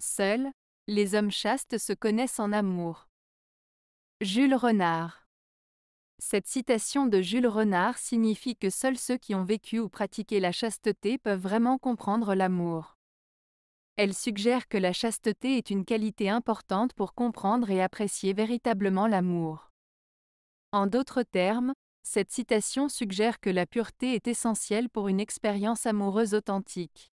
Seuls, les hommes chastes se connaissent en amour. Jules Renard cette citation de Jules Renard signifie que seuls ceux qui ont vécu ou pratiqué la chasteté peuvent vraiment comprendre l'amour. Elle suggère que la chasteté est une qualité importante pour comprendre et apprécier véritablement l'amour. En d'autres termes, cette citation suggère que la pureté est essentielle pour une expérience amoureuse authentique.